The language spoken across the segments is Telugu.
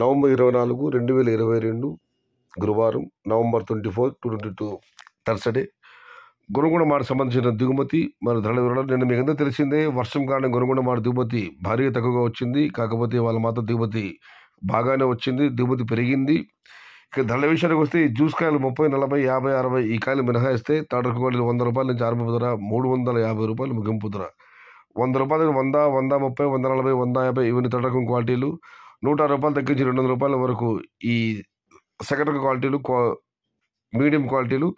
నవంబర్ ఇరవై నాలుగు రెండు వేల ఇరవై రెండు గురువారం November twenty four twenty two Thursday గొనుగొండ మాడ సంబంధించిన దిగుమతి మన ధరల వివరాలు నిన్న మీకు అందరూ తెలిసిందే వర్షం కారణం గొనుగొండ మాడ దిగుమతి భారీగా తక్కువగా వచ్చింది కాకపోతే వాళ్ళ మాత్రం దిగుమతి బాగానే వచ్చింది దిగుమతి పెరిగింది ఇక ధరల విషయానికి వస్తే జ్యూస్ కాయలు ముప్పై నలభై యాభై అరవై ఈ కాయలు మినహాయిస్తే తాడకు కాయలు వంద రూపాయల నుంచి ఆరంభ ధర మూడు వందల యాభై రూపాయలు ముగింపు ధర వంద రూపాయలు వంద వంద ముప్పై వంద నలభై వంద యాభై ఇవన్నీ తడకం క్వాలిటీలు నూట రూపాయలు తగ్గించి రెండు వందల రూపాయల వరకు ఈ సెకండరీ క్వాలిటీలు మీడియం క్వాలిటీలు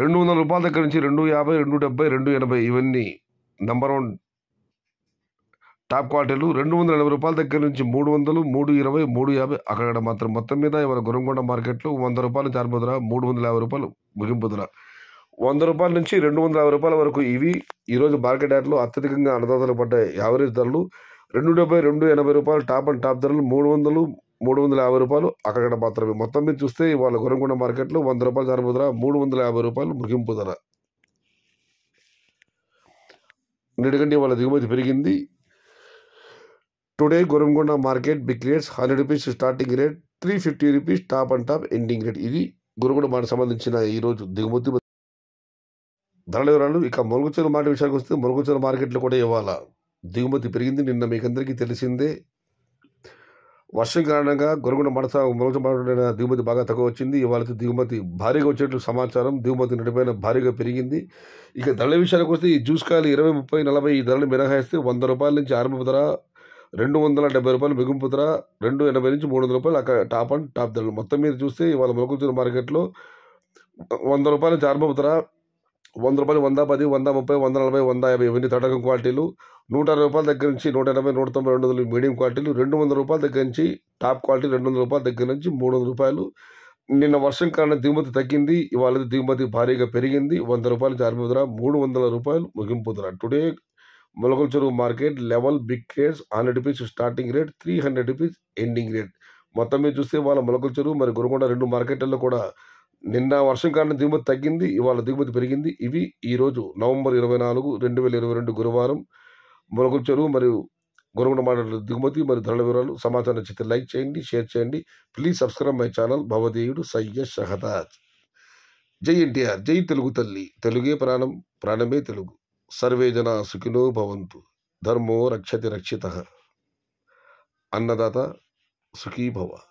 రెండు వందల రూపాయల దగ్గర నుంచి రెండు యాభై రెండు డెబ్బై రెండు ఎనభై ఇవన్నీ నంబర్ వన్ టాప్ క్వాలిటీలు రెండు వందల ఎనభై రూపాయల దగ్గర నుంచి మూడు వందలు మూడు ఇరవై మూడు యాభై అక్కడ మాత్రం మొత్తం మీద ఇవాళ గురంగొండ మార్కెట్లో వంద రూపాయల నుంచి అరవై మూడు వందల యాభై రూపాయలు ముగింపు వంద రూపాయల నుంచి రెండు వందల యాభై రూపాయల వరకు ఇవి ఈరోజు మార్కెట్ యార్డ్లో అత్యధికంగా అన్నదాతలు పడ్డాయి యావరేజ్ ధరలు రెండు డెబ్బై రెండు ఎనభై రూపాయలు టాప్ అండ్ టాప్ ధరలు మూడు వందలు మూడు వందల యాభై రూపాయలు అక్కడ మాత్రమే మొత్తం మీద చూస్తే ఇవాళ గురంగొండ మార్కెట్లో వంద రూపాయలు ధర ధర మూడు వందల యాభై రూపాయలు ముగింపు ధర ఎందుకంటే ఇవాళ దిగుమతి పెరిగింది టుడే గురంగొండ market big rates hundred rupees starting rate three fifty rupees top and top ending rate ఇది గురుగుడు మాట సంబంధించిన ఈరోజు దిగుమతి ధరల వివరాలు ఇక మురుగుచూరు మార్కెట్ విషయానికి వస్తే మురుగుచూరు మార్కెట్లో కూడా ఇవాళ దిగుమతి పెరిగింది నిన్న మీకందరికీ తెలిసిందే వర్షం కారణంగా గొరగొండ మడత మొలచబడిన దిగుమతి బాగా తక్కువ వచ్చింది ఇవాళ దిగుమతి భారీగా వచ్చేట్లు సమాచారం దిగుమతి నడిపైన భారీగా పెరిగింది ఇక ధరల విషయానికి వస్తే ఈ జ్యూస్ కాయలు ఇరవై ముప్పై నలభై ఈ ధరలు మినహాయిస్తే వంద రూపాయల నుంచి ఆరంభ ధర రెండు వందల డెబ్బై రూపాయలు మిగుంపు ధర రెండు ఎనభై నుంచి మూడు వందల రూపాయలు అక్కడ టాప్ అండ్ టాప్ ధరలు మొత్తం మీద చూస్తే ఇవాళ మొలకొచ్చిన మార్కెట్లో వంద రూపాయల నుంచి ఆరంభ ధర వంద రూపాయలు వంద పది వంద ముప్పై వంద నలభై వంద యాభై ఇవన్నీ తడకం క్వాలిటీలు నూట అరవై రూపాయల దగ్గర నుంచి నూట ఎనభై నూట తొంభై రెండు వందలు మీడియం క్వాలిటీలు రెండు వందల రూపాయల దగ్గర నుంచి టాప్ క్వాలిటీ రెండు వందల రూపాయల దగ్గర నుంచి మూడు వందల రూపాయలు నిన్న వర్షం కారణం దిగుమతి తగ్గింది ఇవాళ దిగుమతి భారీగా పెరిగింది వంద రూపాయల నుంచి అరవై ధర మూడు వందల రూపాయలు ముగింపు today Molakalacheruvu market level big crates hundred rupees starting rate three hundred rupees ending rate మొత్తం మీద చూస్తే వాళ్ళ మొలకల చెరువు మరి గురకొండ రెండు మార్కెట్లలో కూడా నిన్న వర్షం కారణం దిగుమతి తగ్గింది ఇవాళ దిగుమతి పెరిగింది ఇవి ఈరోజు నవంబర్ ఇరవై నాలుగు రెండు వేల ఇరవై రెండు గురువారం మునగల చెరువు మరియు గురుగుండ మాట దిగుమతి మరియు ధరల వివరాలు సమాచారం చేతి లైక్ చేయండి షేర్ చేయండి ప్లీజ్ సబ్స్క్రైబ్ మై ఛానల్ భవదేయుడు సయ్య షహదాజ్ జై ఎన్టీఆర్ జై తెలుగు తల్లి తెలుగే ప్రాణం ప్రాణమే తెలుగు సర్వే జన సుఖినో భవంతు ధర్మో రక్షతి రక్షిత అన్నదాత సుఖీభవ